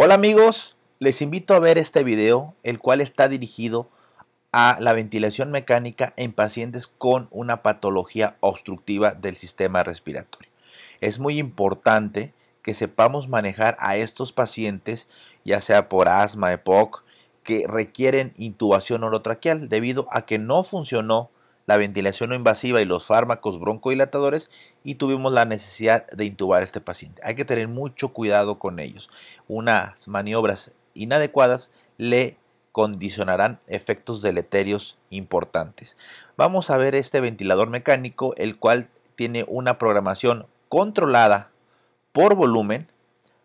Hola amigos, les invito a ver este video, el cual está dirigido a la ventilación mecánica en pacientes con una patología obstructiva del sistema respiratorio. Es muy importante que sepamos manejar a estos pacientes, ya sea por asma, EPOC, que requieren intubación orotraqueal debido a que no funcionó la ventilación no invasiva y los fármacos broncodilatadores y tuvimos la necesidad de intubar a este paciente. Hay que tener mucho cuidado con ellos. Unas maniobras inadecuadas le condicionarán efectos deleterios importantes. Vamos a ver este ventilador mecánico, el cual tiene una programación controlada por volumen,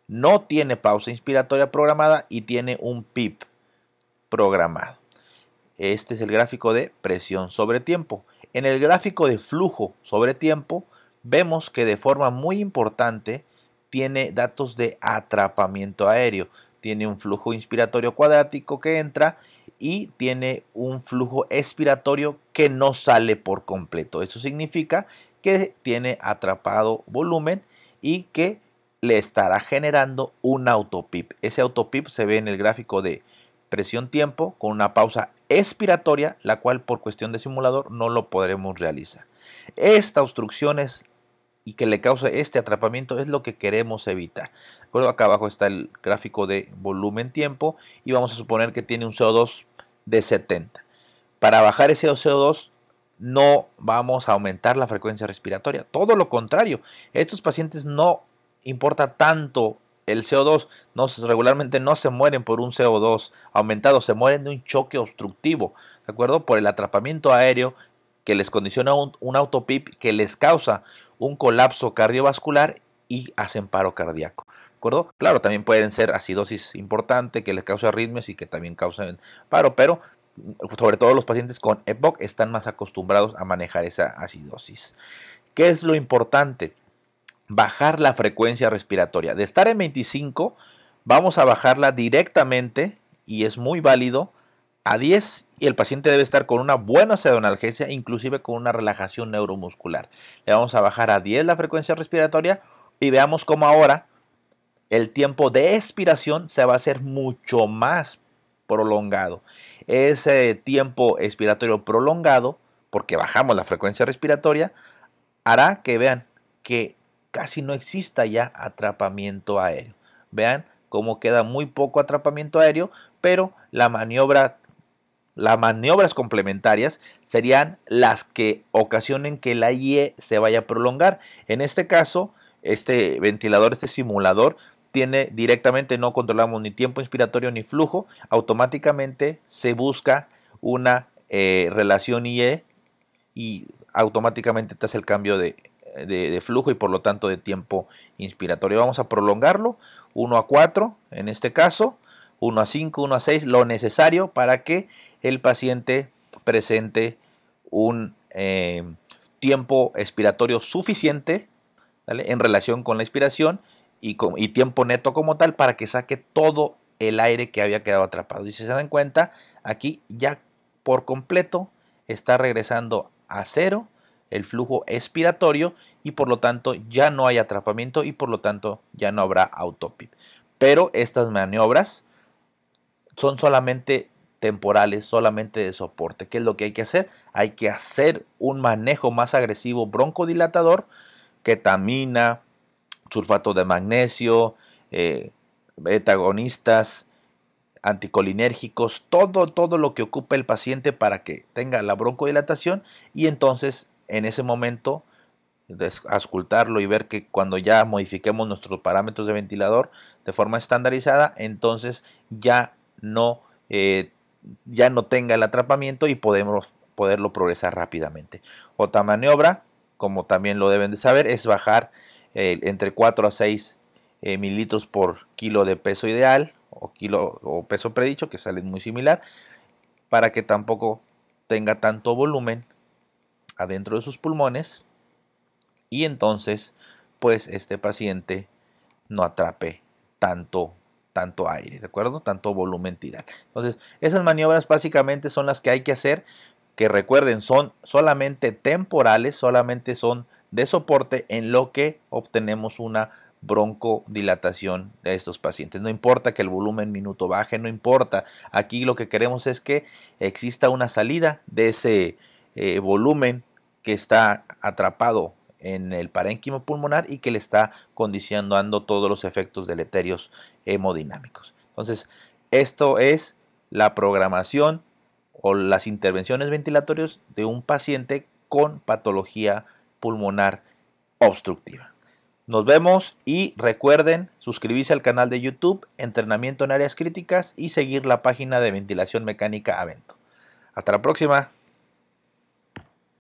no tiene pausa inspiratoria programada y tiene un PIP programado. Este es el gráfico de presión sobre tiempo. En el gráfico de flujo sobre tiempo vemos que de forma muy importante tiene datos de atrapamiento aéreo. Tiene un flujo inspiratorio cuadrático que entra y tiene un flujo expiratorio que no sale por completo. Eso significa que tiene atrapado volumen y que le estará generando un autopip. Ese autopip se ve en el gráfico de presión tiempo con una pausa expiratoria, la cual por cuestión de simulador no lo podremos realizar. Esta obstrucción es, y que le causa este atrapamiento es lo que queremos evitar. acá abajo está el gráfico de volumen tiempo y vamos a suponer que tiene un CO2 de 70. Para bajar ese CO2 no vamos a aumentar la frecuencia respiratoria. Todo lo contrario, estos pacientes no importa tanto el CO2 no, regularmente no se mueren por un CO2 aumentado, se mueren de un choque obstructivo, ¿de acuerdo? Por el atrapamiento aéreo que les condiciona un, autopip que les causa un colapso cardiovascular y hacen paro cardíaco. ¿de acuerdo? Claro, también pueden ser acidosis importante que les causa arritmias y que también causan paro, pero mm, sobre todo los pacientes con EPOC están más acostumbrados a manejar esa acidosis. ¿Qué es lo importante? bajar la frecuencia respiratoria. De estar en 25, vamos a bajarla directamente y es muy válido a 10 y el paciente debe estar con una buena sedonalgesia, inclusive con una relajación neuromuscular. Le vamos a bajar a 10 la frecuencia respiratoria y veamos cómo ahora el tiempo de expiración se va a hacer mucho más prolongado. Ese tiempo expiratorio prolongado, porque bajamos la frecuencia respiratoria, hará que vean que casi no exista ya atrapamiento aéreo. Vean cómo queda muy poco atrapamiento aéreo, pero la maniobra, las maniobras complementarias serían las que ocasionen que la IE se vaya a prolongar. En este caso, este ventilador, este simulador, tiene directamente, no controlamos ni tiempo inspiratorio ni flujo, automáticamente se busca una eh, relación IE y automáticamente te hace el cambio de eh, de, flujo y por lo tanto de tiempo inspiratorio. Vamos a prolongarlo 1 a 4 en este caso, 1 a 5, 1 a 6, lo necesario para que el paciente presente un eh, tiempo expiratorio suficiente en relación con la inspiración y, y tiempo neto como tal para que saque todo el aire que había quedado atrapado. Y si se dan cuenta, aquí ya por completo está regresando a cero el flujo espiratorio y por lo tanto ya no hay atrapamiento y por lo tanto ya no habrá autopip. Pero estas maniobras son solamente temporales, solamente de soporte. ¿Qué es lo que hay que hacer? Hay que hacer un manejo más agresivo broncodilatador, ketamina, sulfato de magnesio, eh, betagonistas, anticolinérgicos, todo, todo lo que ocupe el paciente para que tenga la broncodilatación y entonces en ese momento ascultarlo y ver que cuando ya modifiquemos nuestros parámetros de ventilador de forma estandarizada, entonces ya no, eh, ya no tenga el atrapamiento y podemos poderlo progresar rápidamente. Otra maniobra, como también lo deben de saber, es bajar entre 4 a 6 eh, mililitros por kilo de peso ideal o, kilo, o peso predicho, que sale muy similar, para que tampoco tenga tanto volumen adentro de sus pulmones y entonces pues este paciente no atrape tanto tanto aire, ¿de acuerdo? Tanto volumen tidal. Entonces, esas maniobras básicamente son las que hay que hacer, que recuerden, son solamente temporales, solamente son de soporte en lo que obtenemos una broncodilatación de estos pacientes. No importa que el volumen minuto baje, no importa. Aquí lo que queremos es que exista una salida de ese eh, volumen que está atrapado en el parénquimo pulmonar y que le está condicionando todos los efectos deleterios hemodinámicos. Entonces, esto es la programación o las intervenciones ventilatorias de un paciente con patología pulmonar obstructiva. Nos vemos y recuerden suscribirse al canal de YouTube Entrenamiento en Áreas Críticas y seguir la página de Ventilación Mecánica Avento. Hasta la próxima.